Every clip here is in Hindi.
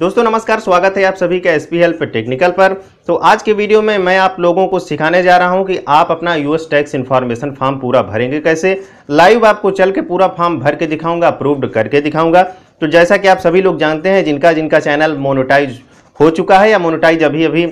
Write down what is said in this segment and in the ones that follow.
दोस्तों नमस्कार स्वागत है आप सभी का एस पी हेल्प टेक्निकल पर तो आज के वीडियो में मैं आप लोगों को सिखाने जा रहा हूं कि आप अपना यूएस टैक्स इन्फॉर्मेशन फॉर्म पूरा भरेंगे कैसे लाइव आपको चल के पूरा फॉर्म भर के दिखाऊंगा अप्रूव्ड करके दिखाऊंगा तो जैसा कि आप सभी लोग जानते हैं जिनका जिनका चैनल मोनोटाइज हो चुका है या मोनोटाइज अभी अभी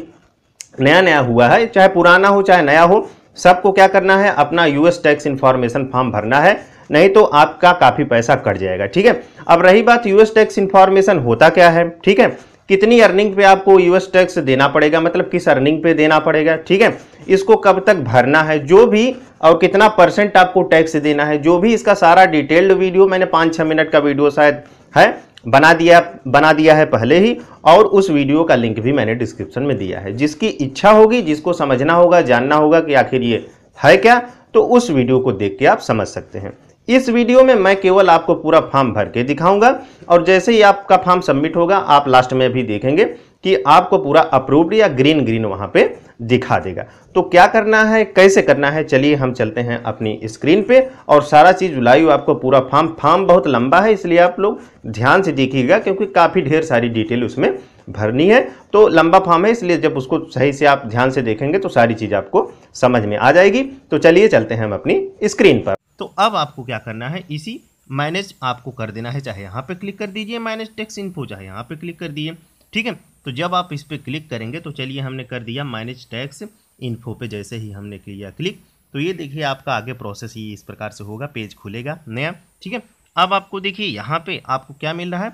नया नया हुआ है चाहे पुराना हो चाहे नया हो सबको क्या करना है अपना यूएस टैक्स इन्फॉर्मेशन फॉर्म भरना है नहीं तो आपका काफ़ी पैसा कट जाएगा ठीक है अब रही बात यूएस टैक्स इन्फॉर्मेशन होता क्या है ठीक है कितनी अर्निंग पे आपको यूएस टैक्स देना पड़ेगा मतलब किस अर्निंग पे देना पड़ेगा ठीक है इसको कब तक भरना है जो भी और कितना परसेंट आपको टैक्स देना है जो भी इसका सारा डिटेल्ड वीडियो मैंने पाँच छः मिनट का वीडियो शायद है बना दिया बना दिया है पहले ही और उस वीडियो का लिंक भी मैंने डिस्क्रिप्शन में दिया है जिसकी इच्छा होगी जिसको समझना होगा जानना होगा कि आखिर ये है क्या तो उस वीडियो को देख के आप समझ सकते हैं इस वीडियो में मैं केवल आपको पूरा फॉर्म भर के दिखाऊंगा और जैसे ही आपका फॉर्म सबमिट होगा आप लास्ट में भी देखेंगे कि आपको पूरा अप्रूव्ड या ग्रीन ग्रीन वहाँ पे दिखा देगा तो क्या करना है कैसे करना है चलिए हम चलते हैं अपनी स्क्रीन पे और सारा चीज़ लाइव आपको पूरा फॉर्म फॉर्म बहुत लंबा है इसलिए आप लोग ध्यान से देखिएगा क्योंकि काफ़ी ढेर सारी डिटेल उसमें भरनी है तो लंबा फॉर्म है इसलिए जब उसको सही से आप ध्यान से देखेंगे तो सारी चीज़ आपको समझ में आ जाएगी तो चलिए चलते हैं हम अपनी स्क्रीन पर तो अब आपको क्या करना है इसी माइनस आपको कर देना है चाहे यहाँ पे क्लिक कर दीजिए माइनस टैक्स इन्फो चाहे यहाँ पे क्लिक कर दिए ठीक है तो जब आप इस पर क्लिक करेंगे तो चलिए हमने कर दिया माइनस टैक्स इन्फो पे जैसे ही हमने किया क्लिक तो ये देखिए आपका आगे प्रोसेस ये इस प्रकार से होगा पेज खुलेगा नया ठीक है अब आपको देखिए यहाँ पर आपको क्या मिल रहा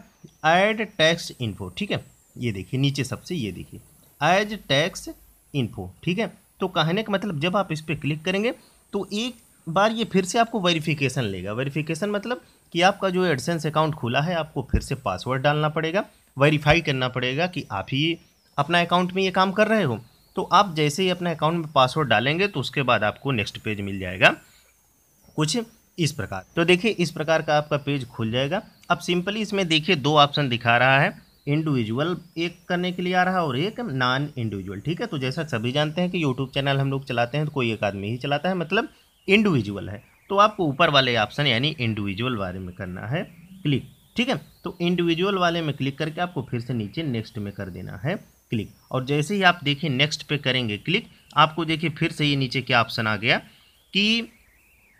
है एड टैक्स इन्फो ठीक है ये देखिए नीचे सबसे ये देखिए एज टैक्स इन्फो ठीक है तो कहने का मतलब जब आप इस पर क्लिक करेंगे तो एक बार ये फिर से आपको वेरिफिकेशन लेगा वेरिफिकेशन मतलब कि आपका जो एडसेंस अकाउंट खुला है आपको फिर से पासवर्ड डालना पड़ेगा वेरीफाई करना पड़ेगा कि आप ही अपना अकाउंट में ये काम कर रहे हो तो आप जैसे ही अपना अकाउंट में पासवर्ड डालेंगे तो उसके बाद आपको नेक्स्ट पेज मिल जाएगा कुछ इस प्रकार तो देखिए इस प्रकार का आपका पेज खुल जाएगा अब सिंपली इसमें देखिए दो ऑप्शन दिखा रहा है इंडिविजुअल एक करने के लिए आ रहा है और एक नॉन इंडिविजुअल ठीक है तो जैसा सभी जानते हैं कि यूट्यूब चैनल हम लोग चलाते हैं तो कोई एक आदमी ही चलाता है मतलब इंडिविजुअल है तो आपको ऊपर वाले ऑप्शन यानी इंडिविजुअल वाले में करना है क्लिक ठीक है तो इंडिविजुअल वाले में क्लिक करके आपको फिर से नीचे नेक्स्ट में कर देना है क्लिक और जैसे ही आप देखिए नेक्स्ट पे करेंगे क्लिक आपको देखिए फिर से ये नीचे क्या ऑप्शन आ गया कि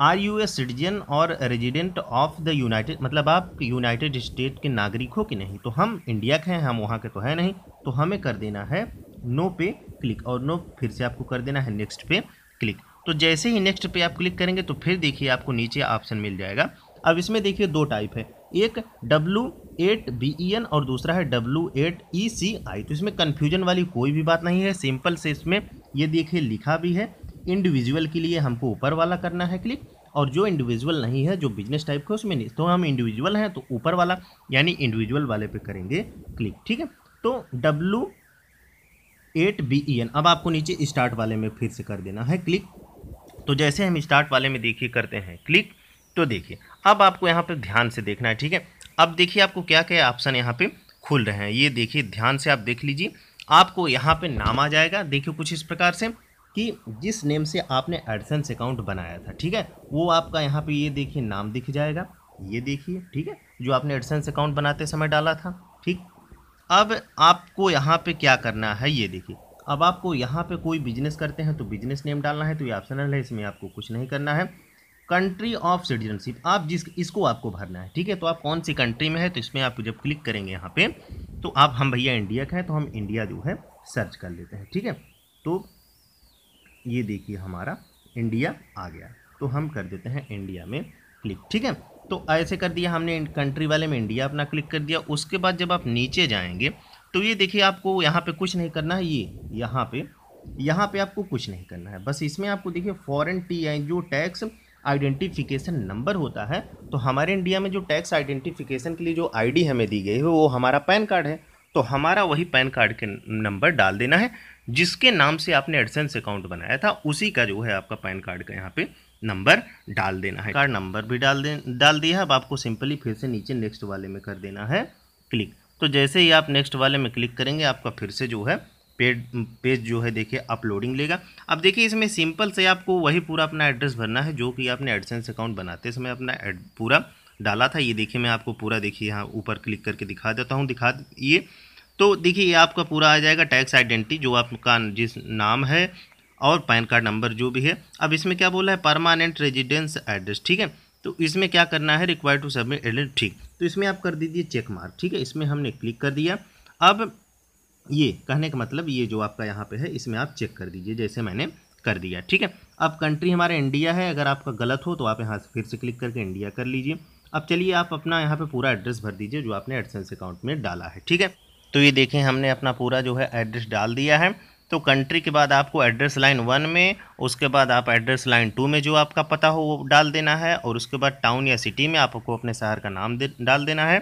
आर यू ए सिटीजन और रेजिडेंट ऑफ द यूनाइटेड मतलब आप यूनाइटेड स्टेट के नागरिक हो कि नहीं तो हम इंडिया के हैं हम वहाँ के तो हैं नहीं तो हमें कर देना है नो पे क्लिक और नो फिर से आपको कर देना है नेक्स्ट पे क्लिक तो जैसे ही नेक्स्ट पे आप क्लिक करेंगे तो फिर देखिए आपको नीचे ऑप्शन मिल जाएगा अब इसमें देखिए दो टाइप है एक W eight B E N और दूसरा है डब्लू एट ई सी आई तो इसमें कन्फ्यूजन वाली कोई भी बात नहीं है सिंपल से इसमें ये देखिए लिखा भी है इंडिविजुअल के लिए हमको ऊपर वाला करना है क्लिक और जो इंडिविजुअल नहीं है जो बिजनेस टाइप का उसमें नहीं तो हम इंडिविजुअल हैं तो ऊपर वाला यानी इंडिविजुअल वाले पे करेंगे क्लिक ठीक है तो W eight B E N अब आपको नीचे स्टार्ट वाले में फिर से कर देना है क्लिक तो जैसे हम स्टार्ट वाले में देखिए करते हैं क्लिक तो देखिए अब आपको यहाँ पर ध्यान से देखना है ठीक है अब देखिए आपको क्या क्या ऑप्शन यहाँ पर खुल रहे हैं ये देखिए ध्यान से आप देख लीजिए आपको यहाँ पर नाम आ जाएगा देखिए कुछ इस प्रकार से कि जिस नेम से आपने एडसेंस अकाउंट बनाया था ठीक है वो आपका यहाँ पे ये देखिए नाम दिख जाएगा ये देखिए ठीक है जो आपने एडसेंस अकाउंट बनाते समय डाला था ठीक अब आपको यहाँ पे क्या करना है ये देखिए अब आपको यहाँ पे कोई बिजनेस करते हैं तो बिजनेस नेम डालना है तो ये ऑप्शनल है इसमें आपको कुछ नहीं करना है कंट्री ऑफ सिटीजनशिप आप जिस इसको आपको भरना है ठीक है तो आप कौन सी कंट्री में है तो इसमें आप जब क्लिक करेंगे यहाँ पे तो आप हम भैया इंडिया के हैं तो हम इंडिया जो है सर्च कर लेते हैं ठीक है तो ये देखिए हमारा इंडिया आ गया तो हम कर देते हैं इंडिया में क्लिक ठीक है तो ऐसे कर दिया हमने कंट्री वाले में इंडिया अपना क्लिक कर दिया उसके बाद जब आप नीचे जाएंगे तो ये देखिए आपको यहाँ पे कुछ नहीं करना है ये यहाँ पे यहाँ पे आपको कुछ नहीं करना है बस इसमें आपको देखिए फॉरेन टी आई जो टैक्स आइडेंटिफिकेशन नंबर होता है तो हमारे इंडिया में जो टैक्स आइडेंटिफिकेशन के लिए जो आईडी हमें दी गई है वो हमारा पैन कार्ड है तो हमारा वही पैन कार्ड के नंबर डाल देना है जिसके नाम से आपने एडसेंस अकाउंट बनाया था उसी का जो है आपका पैन कार्ड का यहाँ पर नंबर डाल देना है कार्ड नंबर भी डाल दे डाल दिया अब आपको सिंपली फिर से नीचे नेक्स्ट वाले में कर देना है क्लिक तो जैसे ही आप नेक्स्ट वाले में क्लिक करेंगे आपका फिर से जो है पेड पेज जो है देखिए अपलोडिंग लेगा अब देखिए इसमें सिंपल से आपको वही पूरा अपना एड्रेस भरना है जो कि आपने एडसेंस अकाउंट बनाते समय अपना पूरा डाला था ये देखिए मैं आपको पूरा देखिए यहाँ ऊपर क्लिक करके दिखा देता हूँ दिखा ये तो देखिए ये आपका पूरा आ जाएगा टैक्स आइडेंटिटी जो आपका जिस नाम है और पैन कार्ड नंबर जो भी है अब इसमें क्या बोला है परमानेंट रेजिडेंस एड्रेस ठीक है तो इसमें क्या करना है रिक्वायर टू सबमिट एडेंट ठीक तो इसमें आप कर दीजिए चेक मार्क ठीक है इसमें हमने क्लिक कर दिया अब ये कहने का मतलब ये जो आपका यहाँ पे है इसमें आप चेक कर दीजिए जैसे मैंने कर दिया ठीक है अब कंट्री हमारा इंडिया है अगर आपका गलत हो तो आप यहाँ से फिर से क्लिक करके इंडिया कर लीजिए अब चलिए आप अपना यहाँ पे पूरा एड्रेस भर दीजिए जो आपने एडसेंस अकाउंट में डाला है ठीक है तो ये देखें हमने अपना पूरा जो है एड्रेस डाल दिया है तो कंट्री के बाद आपको एड्रेस लाइन वन में उसके बाद आप एड्रेस लाइन टू में जो आपका पता हो वो डाल देना है और उसके बाद टाउन या सिटी में आपको अपने शहर का नाम दे, डाल देना है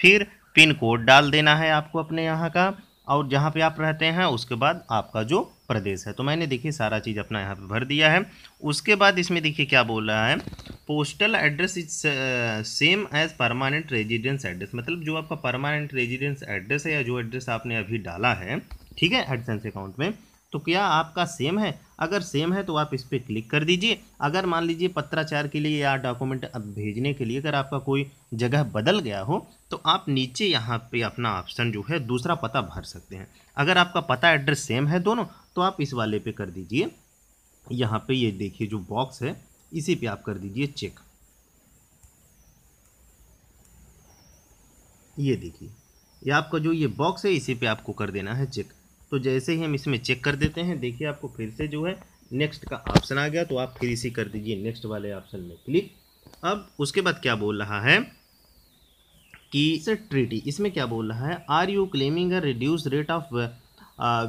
फिर पिन कोड डाल देना है आपको अपने यहाँ का और जहाँ पे आप रहते हैं उसके बाद आपका जो प्रदेश है तो मैंने देखिए सारा चीज़ अपना यहाँ पे भर दिया है उसके बाद इसमें देखिए क्या बोल रहा है postal address is same as permanent residence address मतलब जो आपका परमानेंट रेजिडेंस एड्रेस है या जो एड्रेस आपने अभी डाला है ठीक है एडसेंस अकाउंट में तो क्या आपका सेम है अगर सेम है तो आप इस पर क्लिक कर दीजिए अगर मान लीजिए पत्राचार के लिए या डॉक्यूमेंट भेजने के लिए अगर आपका कोई जगह बदल गया हो तो आप नीचे यहाँ पे अपना ऑप्शन जो है दूसरा पता भर सकते हैं अगर आपका पता एड्रेस सेम है दोनों तो आप इस वाले पे कर दीजिए यहाँ पे ये देखिए जो बॉक्स है इसी पर आप कर दीजिए चेक ये देखिए ये आपका जो ये बॉक्स है इसी पर आपको कर देना है चेक तो जैसे ही हम इसमें चेक कर देते हैं देखिए आपको फिर से जो है नेक्स्ट का ऑप्शन आ गया तो आप फिर इसी कर दीजिए नेक्स्ट वाले ऑप्शन में क्लिक अब उसके बाद क्या बोल रहा है कि सर ट्रीटी इसमें क्या बोल रहा है are you claiming a reduce rate of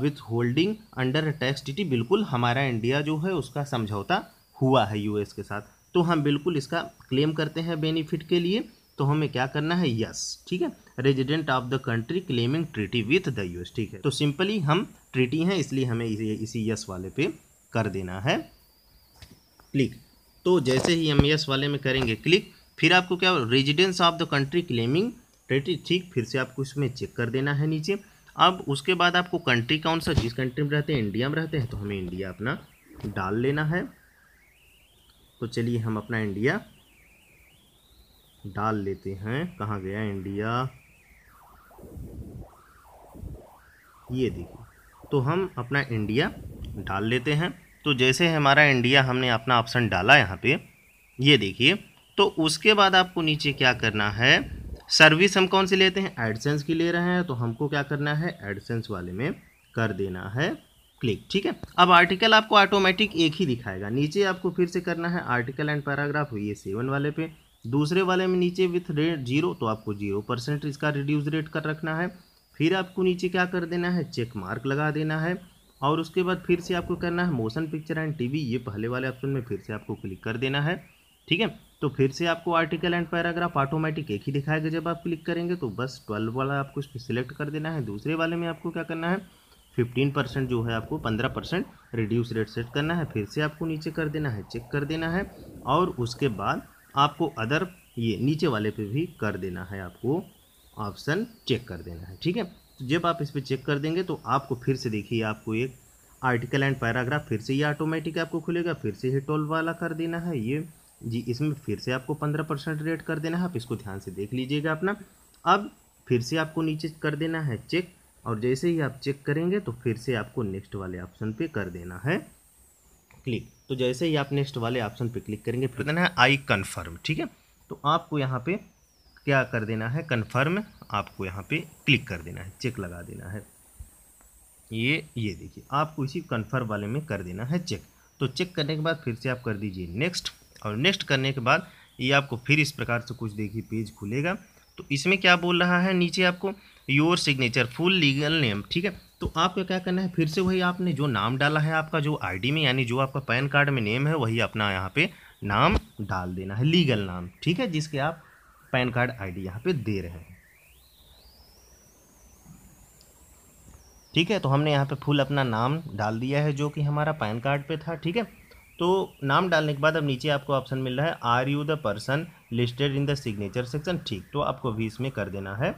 withholding under tax T बिल्कुल हमारा इंडिया जो है उसका समझौता हुआ है यूएस के साथ तो हम बिल्कुल इसका क्लेम करते हैं बेनिफिट के लिए तो हमें क्या करना है यस ठीक है resident of the country claiming treaty with the US ठीक है तो सिंपली हम ट्रीटी हैं इसलिए हमें इसी इसी यस वाले पे कर देना है क्लिक तो जैसे ही हम यस वाले में करेंगे क्लिक फिर आपको क्या residence of the country claiming treaty ठीक फिर से आपको इसमें चेक कर देना है नीचे अब उसके बाद आपको कंट्री कौन सा जिस कंट्री में रहते हैं इंडिया में रहते हैं तो हमें इंडिया अपना डाल लेना है तो चलिए हम अपना इंडिया डाल लेते हैं कहाँ गया इंडिया ये देखिए तो हम अपना इंडिया डाल लेते हैं तो जैसे हमारा इंडिया हमने अपना ऑप्शन डाला यहाँ पे ये देखिए तो उसके बाद आपको नीचे क्या करना है सर्विस हम कौन सी लेते हैं एडसेंस की ले रहे हैं तो हमको क्या करना है एडसेंस वाले में कर देना है क्लिक ठीक है अब आर्टिकल आपको ऑटोमेटिक एक ही दिखाएगा नीचे आपको फिर से करना है आर्टिकल एंड पैराग्राफ ये सेवन वाले पे दूसरे वाले में नीचे विथ रेट जीरो तो आपको जीरो परसेंट इसका रिड्यूस रेट कर रखना है फिर आपको नीचे क्या कर देना है चेक मार्क लगा देना है और उसके बाद फिर से आपको करना है मोशन पिक्चर एंड टी ये पहले वाले ऑप्शन में फिर से आपको क्लिक कर देना है ठीक है तो फिर से आपको आर्टिकल एंड पैराग्राफ ऑटोमेटिक एक ही दिखाएगा जब आप क्लिक करेंगे तो बस ट्वेल्व वाला आपको इसमें सिलेक्ट कर देना है दूसरे वाले में आपको क्या करना है फिफ्टीन परसेंट जो है आपको पंद्रह परसेंट रिड्यूस रेट सेट करना है फिर से आपको नीचे कर देना है चेक कर देना है और उसके बाद आपको अदर ये नीचे वाले पे भी कर देना है आपको ऑप्शन चेक कर देना है ठीक है तो जब आप इस पर चेक कर देंगे तो आपको फिर से देखिए आपको एक आर्टिकल एंड पैराग्राफ फिर से ये ऑटोमेटिक आपको खुलेगा फिर से ही टोल वाला कर देना है ये जी इसमें फिर से आपको पंद्रह परसेंट रेट कर देना है आप इसको ध्यान से देख लीजिएगा अपना अब फिर से आपको नीचे कर देना है चेक और जैसे ही आप चेक करेंगे तो फिर से आपको नेक्स्ट वाले ऑप्शन पे कर देना है क्लिक तो जैसे ही आप नेक्स्ट वाले ऑप्शन पे क्लिक करेंगे फिर देना है आई कन्फर्म ठीक है तो आपको यहाँ पे क्या कर देना है कन्फर्म आपको यहाँ पे क्लिक कर देना है चेक लगा देना है ये ये देखिए आपको इसी कन्फर्म वाले में कर देना है चेक तो चेक करने के बाद फिर से आप कर दीजिए नेक्स्ट और नेक्स्ट करने के बाद ये आपको फिर इस प्रकार से कुछ देखिए पेज खुलेगा तो इसमें क्या बोल रहा है नीचे आपको your signature full legal name ठीक है तो आपको क्या करना है फिर से वही आपने जो नाम डाला है आपका जो आईडी में यानी जो आपका पैन कार्ड में नेम है वही अपना यहाँ पे नाम डाल देना है लीगल नाम ठीक है जिसके आप पैन कार्ड आईडी यहाँ पे दे रहे हैं ठीक है तो हमने यहाँ पे फुल अपना नाम डाल दिया है जो कि हमारा पैन कार्ड पर था ठीक है तो नाम डालने के बाद अब नीचे आपको ऑप्शन मिल रहा है are you the person listed in the signature section ठीक तो आपको भी इसमें कर देना है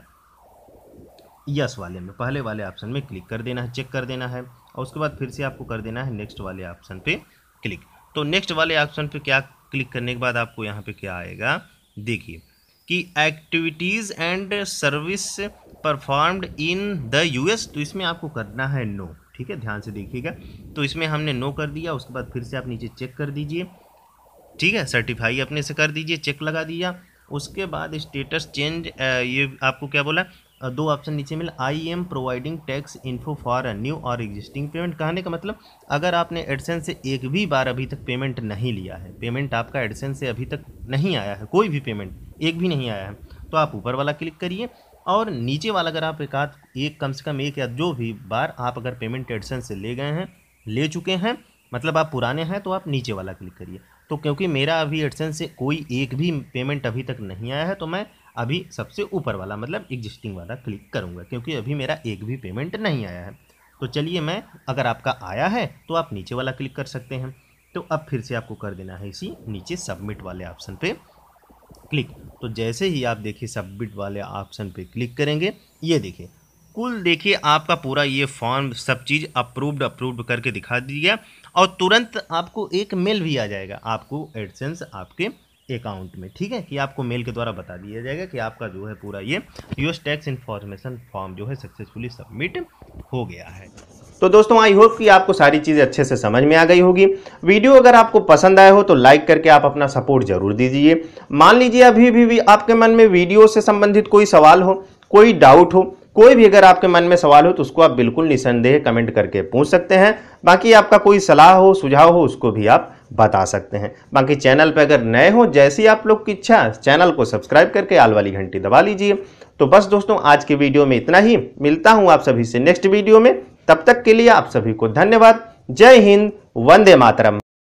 यस वाले में पहले वाले ऑप्शन में क्लिक कर देना है चेक कर देना है और उसके बाद फिर से आपको कर देना है नेक्स्ट वाले ऑप्शन पे क्लिक तो नेक्स्ट वाले ऑप्शन पे क्या क्लिक करने के बाद आपको यहाँ पे क्या आएगा देखिए कि activities and service performed in the US तो इसमें आपको करना है नो ठीक है ध्यान से देखिएगा तो इसमें हमने नो कर दिया उसके बाद फिर से आप नीचे चेक कर दीजिए ठीक है सर्टिफाई अपने से कर दीजिए चेक लगा दिया उसके बाद स्टेटस चेंज ये आपको क्या बोला दो ऑप्शन नीचे मिला I am providing tax info for a new और एग्जिस्टिंग पेमेंट कहने का मतलब अगर आपने एडसेंस से एक भी बार अभी तक पेमेंट नहीं लिया है पेमेंट आपका एडसेंस से अभी तक नहीं आया है कोई भी पेमेंट एक भी नहीं आया है तो आप ऊपर वाला क्लिक करिए और नीचे वाला अगर आप एक आध एक कम से कम एक या जो भी बार आप अगर पेमेंट एडसेंस से ले गए हैं ले चुके हैं मतलब आप पुराने हैं तो आप नीचे वाला क्लिक करिए तो क्योंकि मेरा अभी एडसेंस से कोई एक भी पेमेंट अभी तक नहीं आया है तो मैं अभी सबसे ऊपर वाला मतलब एग्जिस्टिंग वाला क्लिक करूँगा क्योंकि अभी मेरा एक भी पेमेंट नहीं आया है तो चलिए मैं अगर आपका आया है तो आप नीचे वाला क्लिक कर सकते हैं तो अब फिर से आपको कर देना है इसी नीचे सबमिट वाले ऑप्शन पे क्लिक तो जैसे ही आप देखिए सबमिट वाले ऑप्शन पे क्लिक करेंगे ये देखिए कुल देखिए आपका पूरा ये फॉर्म सब चीज़ अप्रूव्ड अप्रूव्ड करके दिखा दिया और तुरंत आपको एक मेल भी आ जाएगा आपको एडसेंस आपके अकाउंट में ठीक है कि आपको मेल के द्वारा बता दिया जाएगा कि आपका जो है पूरा ये यूएस टैक्स इन्फॉर्मेशन फॉर्म जो है सक्सेसफुली सबमिट हो गया है तो दोस्तों आई होप कि आपको सारी चीज़ें अच्छे से समझ में आ गई होगी वीडियो अगर आपको पसंद आया हो तो लाइक करके आप अपना सपोर्ट जरूर दीजिए मान लीजिए अभी भी, भी आपके मन में वीडियो से संबंधित कोई सवाल हो कोई डाउट हो कोई भी अगर आपके मन में सवाल हो तो उसको आप बिल्कुल निसंदेह कमेंट करके पूछ सकते हैं बाकी आपका कोई सलाह हो सुझाव हो उसको भी आप बता सकते हैं बाकी चैनल पर अगर नए हो जैसी आप लोग की इच्छा चैनल को सब्सक्राइब करके आल वाली घंटी दबा लीजिए तो बस दोस्तों आज के वीडियो में इतना ही मिलता हूँ आप सभी से नेक्स्ट वीडियो में तब तक के लिए आप सभी को धन्यवाद जय हिंद वंदे मातरम